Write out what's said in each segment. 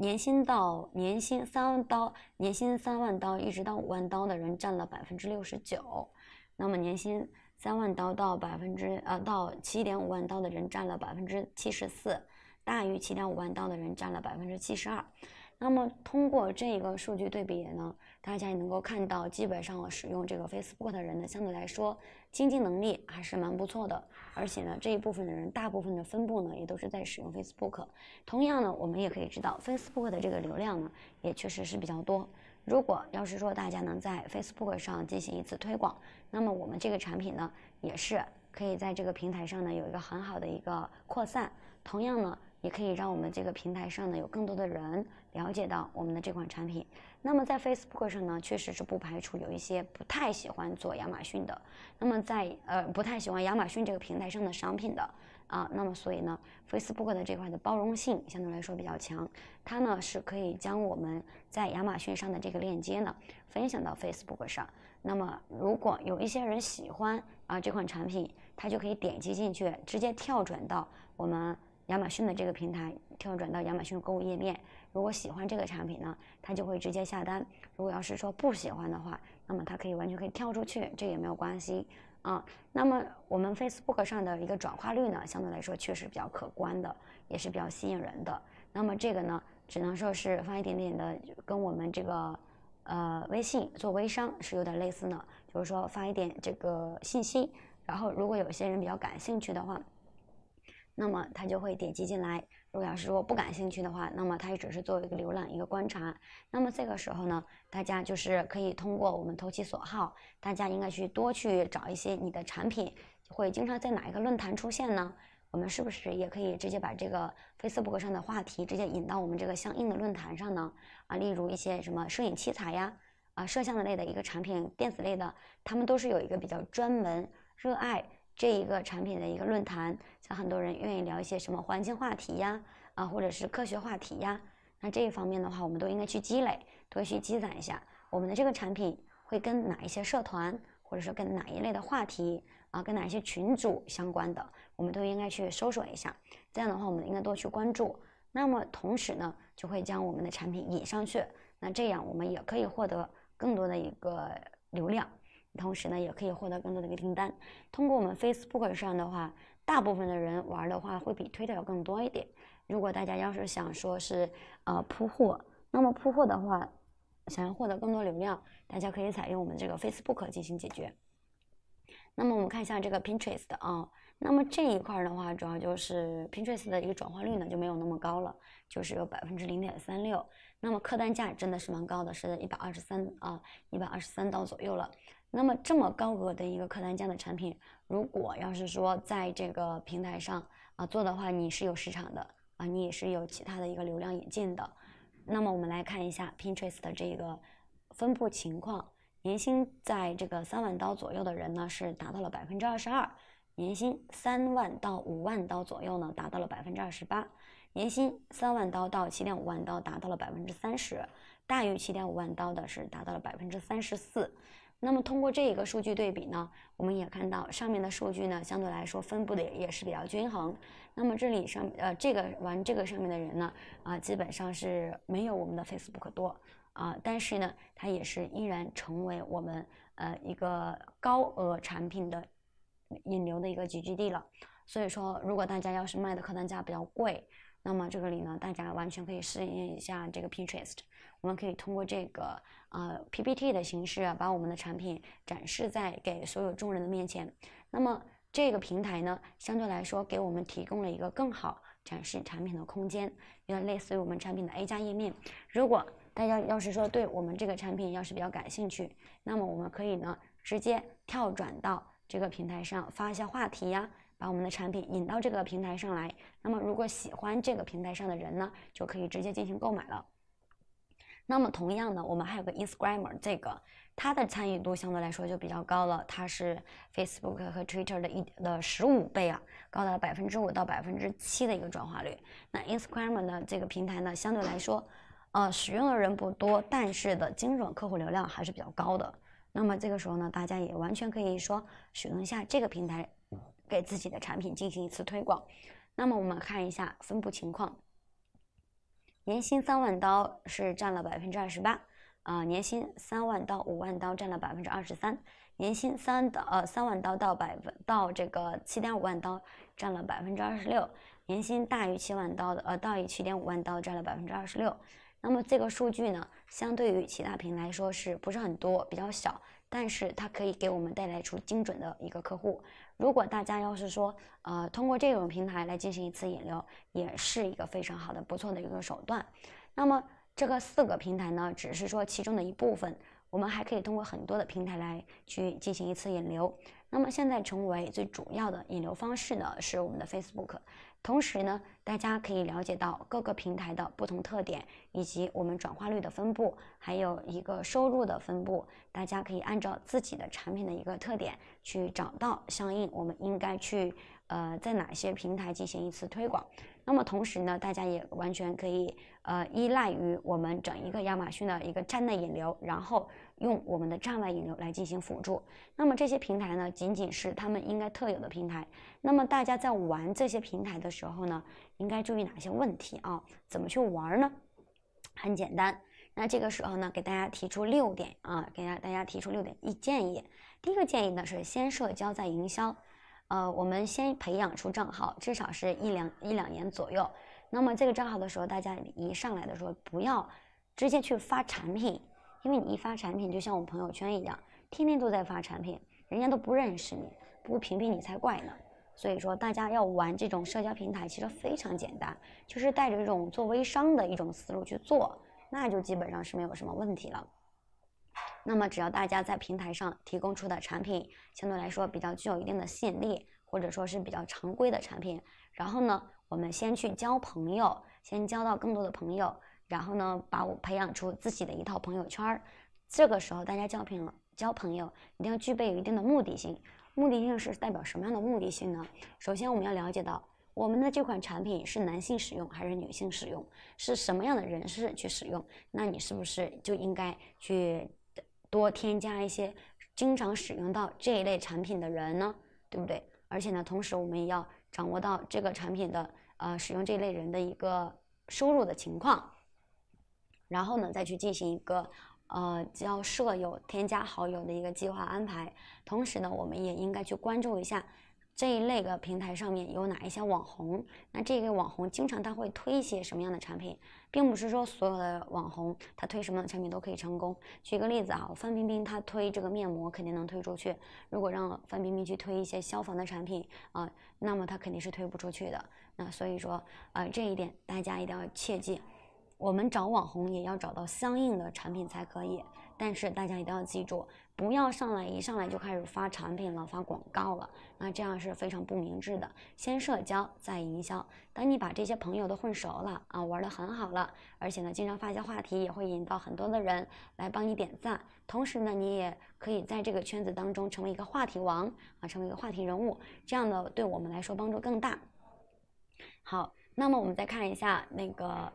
年薪到年薪三刀，年薪三万刀一直到五万刀的人占了百分之六十九，那么年薪三万刀到百分之呃到七点五万刀的人占了百分之七十四，大于七点五万刀的人占了百分之七十二。那么通过这一个数据对比呢，大家也能够看到，基本上使用这个 Facebook 的人呢，相对来说经济能力还是蛮不错的。而且呢，这一部分的人大部分的分布呢，也都是在使用 Facebook。同样呢，我们也可以知道，Facebook 的这个流量呢，也确实是比较多。如果要是说大家能在 Facebook 上进行一次推广，那么我们这个产品呢，也是可以在这个平台上呢有一个很好的一个扩散。同样呢。也可以让我们这个平台上呢，有更多的人了解到我们的这款产品。那么在 Facebook 上呢，确实是不排除有一些不太喜欢做亚马逊的，那么在呃不太喜欢亚马逊这个平台上的商品的啊，那么所以呢，Facebook 的这块的包容性相对来说比较强，它呢是可以将我们在亚马逊上的这个链接呢分享到 Facebook 上。那么如果有一些人喜欢啊这款产品，他就可以点击进去，直接跳转到我们。亚马逊的这个平台跳转到亚马逊购物页面，如果喜欢这个产品呢，他就会直接下单；如果要是说不喜欢的话，那么他可以完全可以跳出去，这也没有关系啊。那么我们 Facebook 上的一个转化率呢，相对来说确实比较可观的，也是比较吸引人的。那么这个呢，只能说是发一点点的，跟我们这个呃微信做微商是有点类似呢，就是说发一点这个信息，然后如果有些人比较感兴趣的话。那么他就会点击进来。如果要是说不感兴趣的话，那么他也只是作为一个浏览、一个观察。那么这个时候呢，大家就是可以通过我们投其所好，大家应该去多去找一些你的产品会经常在哪一个论坛出现呢？我们是不是也可以直接把这个 Facebook 上的话题直接引到我们这个相应的论坛上呢？啊，例如一些什么摄影器材呀，啊，摄像类的一个产品、电子类的，他们都是有一个比较专门热爱。这一个产品的一个论坛，像很多人愿意聊一些什么环境话题呀，啊，或者是科学话题呀，那这一方面的话，我们都应该去积累，多去积攒一下。我们的这个产品会跟哪一些社团，或者说跟哪一类的话题啊，跟哪一些群组相关的，我们都应该去搜索一下。这样的话，我们应该多去关注。那么同时呢，就会将我们的产品引上去，那这样我们也可以获得更多的一个流量。同时呢，也可以获得更多的一个订单。通过我们 Facebook 上的话，大部分的人玩的话会比 Twitter 要更多一点。如果大家要是想说是呃铺货，那么铺货的话，想要获得更多流量，大家可以采用我们这个 Facebook 进行解决。那么我们看一下这个 Pinterest 啊，那么这一块的话，主要就是 Pinterest 的一个转化率呢就没有那么高了，就是有百分之零点三六。那么客单价真的是蛮高的，是一百二十三啊，一百二十三刀左右了。那么这么高额的一个客单价的产品，如果要是说在这个平台上啊做的话，你是有市场的啊，你也是有其他的一个流量引进的。那么我们来看一下 Pinterest 的这个分布情况，年薪在这个三万刀左右的人呢是达到了百分之二十二，年薪三万到五万刀左右呢达到了百分之二十八，年薪三万刀到七点五万刀达到了百分之三十，大于七点五万刀的是达到了百分之三十四。那么通过这一个数据对比呢，我们也看到上面的数据呢，相对来说分布的也是比较均衡。那么这里上呃这个玩这个上面的人呢，啊基本上是没有我们的 Facebook 多啊，但是呢，它也是依然成为我们呃一个高额产品的引流的一个集聚地了。所以说，如果大家要是卖的客单价比较贵，那么这个里呢，大家完全可以试验一下这个 Pinterest。我们可以通过这个啊 PPT 的形式啊，把我们的产品展示在给所有众人的面前。那么这个平台呢，相对来说给我们提供了一个更好展示产品的空间，有点类似于我们产品的 A 加页面。如果大家要是说对我们这个产品要是比较感兴趣，那么我们可以呢直接跳转到这个平台上发一下话题呀，把我们的产品引到这个平台上来。那么如果喜欢这个平台上的人呢，就可以直接进行购买了。那么同样呢，我们还有个 Instagram，这个它的参与度相对来说就比较高了，它是 Facebook 和 Twitter 的一的十五倍啊，高达百分之五到百分之七的一个转化率。那 Instagram 的这个平台呢，相对来说，呃，使用的人不多，但是的精准客户流量还是比较高的。那么这个时候呢，大家也完全可以说使用一下这个平台，给自己的产品进行一次推广。那么我们看一下分布情况。年薪三万刀是占了百分之二十八，啊，年薪三万到五万刀占了百分之二十三，年薪三到呃三万刀到百分到这个七点五万刀占了百分之二十六，年薪大于七万刀的呃大于七点五万刀占了百分之二十六。那么这个数据呢，相对于其他平台来说是不是很多比较小？但是它可以给我们带来出精准的一个客户。如果大家要是说，呃，通过这种平台来进行一次引流，也是一个非常好的、不错的一个手段。那么这个四个平台呢，只是说其中的一部分。我们还可以通过很多的平台来去进行一次引流。那么现在成为最主要的引流方式呢，是我们的 Facebook。同时呢，大家可以了解到各个平台的不同特点，以及我们转化率的分布，还有一个收入的分布。大家可以按照自己的产品的一个特点，去找到相应我们应该去。呃，在哪些平台进行一次推广？那么同时呢，大家也完全可以呃依赖于我们整一个亚马逊的一个站内引流，然后用我们的站外引流来进行辅助。那么这些平台呢，仅仅是他们应该特有的平台。那么大家在玩这些平台的时候呢，应该注意哪些问题啊？怎么去玩呢？很简单。那这个时候呢，给大家提出六点啊，给大大家提出六点意建议。第一个建议呢是先社交再营销。呃，我们先培养出账号，至少是一两一两年左右。那么这个账号的时候，大家一上来的时候不要直接去发产品，因为你一发产品就像我朋友圈一样，天天都在发产品，人家都不认识你，不屏蔽你才怪呢。所以说，大家要玩这种社交平台，其实非常简单，就是带着一种做微商的一种思路去做，那就基本上是没有什么问题了。那么，只要大家在平台上提供出的产品相对来说比较具有一定的吸引力，或者说是比较常规的产品，然后呢，我们先去交朋友，先交到更多的朋友，然后呢，把我培养出自己的一套朋友圈儿。这个时候，大家交朋交朋友一定要具备有一定的目的性。目的性是代表什么样的目的性呢？首先，我们要了解到我们的这款产品是男性使用还是女性使用，是什么样的人士去使用？那你是不是就应该去？多添加一些经常使用到这一类产品的人呢，对不对？而且呢，同时我们也要掌握到这个产品的呃使用这类人的一个收入的情况，然后呢再去进行一个呃交舍友添加好友的一个计划安排。同时呢，我们也应该去关注一下。这一类的平台上面有哪一些网红？那这个网红经常他会推一些什么样的产品？并不是说所有的网红他推什么样的产品都可以成功。举个例子啊，范冰冰她推这个面膜肯定能推出去。如果让范冰冰去推一些消防的产品啊，那么她肯定是推不出去的。那所以说啊，这一点大家一定要切记，我们找网红也要找到相应的产品才可以。但是大家一定要记住。不要上来一上来就开始发产品了、发广告了，那这样是非常不明智的。先社交再营销，等你把这些朋友都混熟了啊，玩的很好了，而且呢，经常发一些话题，也会引到很多的人来帮你点赞。同时呢，你也可以在这个圈子当中成为一个话题王啊，成为一个话题人物，这样呢，对我们来说帮助更大。好，那么我们再看一下那个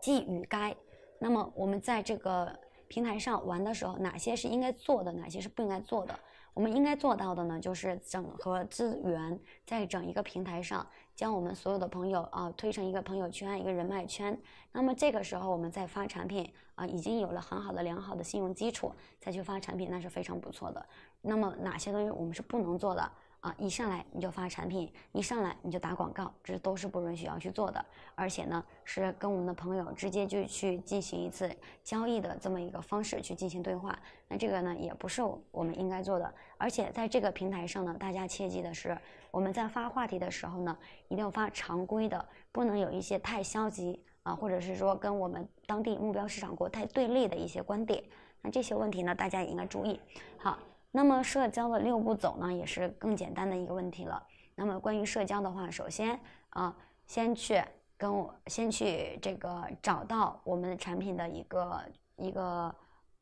寄语该。那么我们在这个。平台上玩的时候，哪些是应该做的，哪些是不应该做的？我们应该做到的呢，就是整合资源，在整一个平台上，将我们所有的朋友啊推成一个朋友圈，一个人脉圈。那么这个时候，我们在发产品啊，已经有了很好的、良好的信用基础，再去发产品，那是非常不错的。那么哪些东西我们是不能做的？啊，一上来你就发产品，一上来你就打广告，这都是不允许要去做的。而且呢，是跟我们的朋友直接就去进行一次交易的这么一个方式去进行对话。那这个呢，也不是我们应该做的。而且在这个平台上呢，大家切记的是，我们在发话题的时候呢，一定要发常规的，不能有一些太消极啊，或者是说跟我们当地目标市场国太对立的一些观点。那这些问题呢，大家也应该注意。好。那么社交的六步走呢，也是更简单的一个问题了。那么关于社交的话，首先啊，先去跟我，先去这个找到我们的产品的一个一个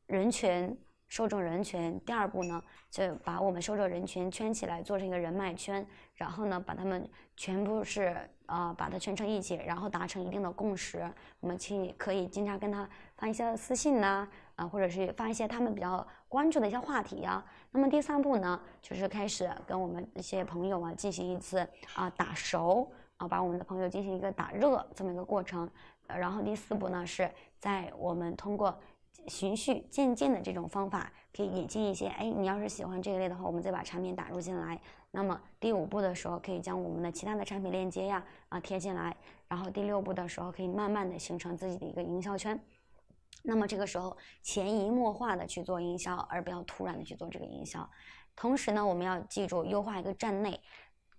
人群受众人群。第二步呢，就把我们受众人群圈起来，做成一个人脉圈。然后呢，把他们全部是啊，把它圈成一起，然后达成一定的共识。我们去可以经常跟他发一些私信呐。啊，或者是发一些他们比较关注的一些话题呀。那么第三步呢，就是开始跟我们一些朋友啊进行一次啊打熟啊，把我们的朋友进行一个打热这么一个过程。呃，然后第四步呢，是在我们通过循序渐进的这种方法，可以引进一些哎，你要是喜欢这一类的话，我们再把产品打入进来。那么第五步的时候，可以将我们的其他的产品链接呀啊贴进来。然后第六步的时候，可以慢慢的形成自己的一个营销圈。那么这个时候，潜移默化的去做营销，而不要突然的去做这个营销。同时呢，我们要记住优化一个站内，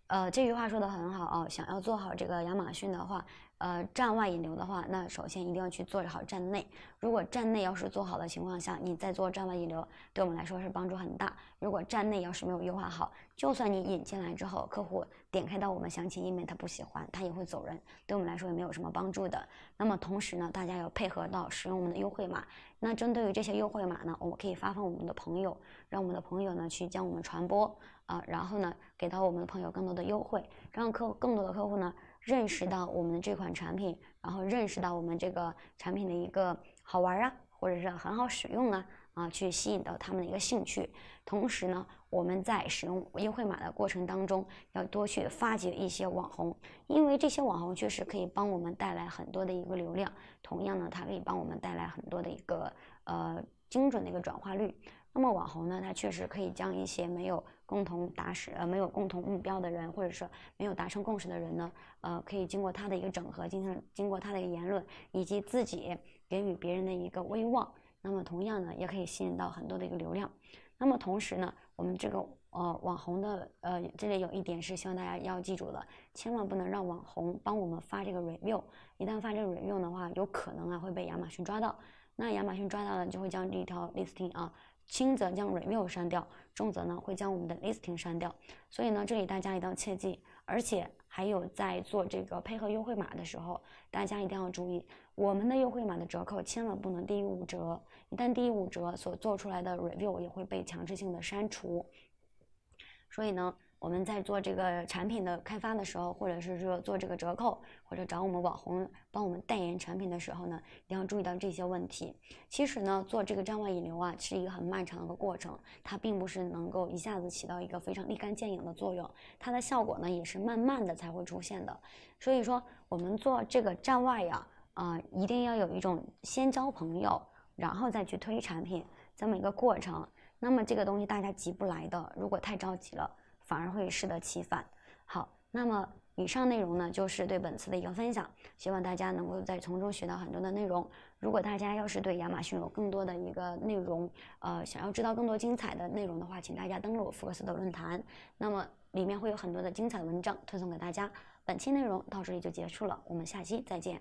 呃，这句话说的很好哦，想要做好这个亚马逊的话。呃，站外引流的话，那首先一定要去做好站内。如果站内要是做好的情况下，你再做站外引流，对我们来说是帮助很大。如果站内要是没有优化好，就算你引进来之后，客户点开到我们详情页面，他不喜欢，他也会走人，对我们来说也没有什么帮助的。那么同时呢，大家要配合到使用我们的优惠码。那针对于这些优惠码呢，我们可以发放我们的朋友，让我们的朋友呢去将我们传播啊，然后呢给到我们的朋友更多的优惠，让客更多的客户呢。认识到我们的这款产品，然后认识到我们这个产品的一个好玩啊，或者是很好使用啊，啊，去吸引到他们的一个兴趣。同时呢，我们在使用优惠码的过程当中，要多去发掘一些网红，因为这些网红确实可以帮我们带来很多的一个流量。同样呢，它可以帮我们带来很多的一个呃精准的一个转化率。那么网红呢，它确实可以将一些没有。共同达成呃没有共同目标的人，或者是没有达成共识的人呢，呃，可以经过他的一个整合，进行经过他的一个言论以及自己给予别人的一个威望，那么同样呢，也可以吸引到很多的一个流量。那么同时呢，我们这个呃网红的呃这里有一点是希望大家要记住的，千万不能让网红帮我们发这个 review，一旦发这个 review 的话，有可能啊会被亚马逊抓到，那亚马逊抓到了就会将这条 listing 啊，轻则将 review 删掉。重则呢会将我们的 listing 删掉。所以呢这里大家一定要切记，而且还有在做这个配合优惠码的时候，大家一定要注意，我们的优惠码的折扣千万不能低于五折，一旦低于五折，所做出来的 review 也会被强制性的删除，所以呢。我们在做这个产品的开发的时候，或者是说做这个折扣，或者找我们网红帮我们代言产品的时候呢，一定要注意到这些问题。其实呢，做这个站外引流啊，是一个很漫长的过程，它并不是能够一下子起到一个非常立竿见影的作用，它的效果呢也是慢慢的才会出现的。所以说，我们做这个站外呀，啊，一定要有一种先交朋友，然后再去推产品这么一个过程。那么这个东西大家急不来的，如果太着急了。反而会适得其反。好，那么以上内容呢，就是对本次的一个分享，希望大家能够在从中学到很多的内容。如果大家要是对亚马逊有更多的一个内容，呃，想要知道更多精彩的内容的话，请大家登录福克斯的论坛，那么里面会有很多的精彩文章推送给大家。本期内容到这里就结束了，我们下期再见。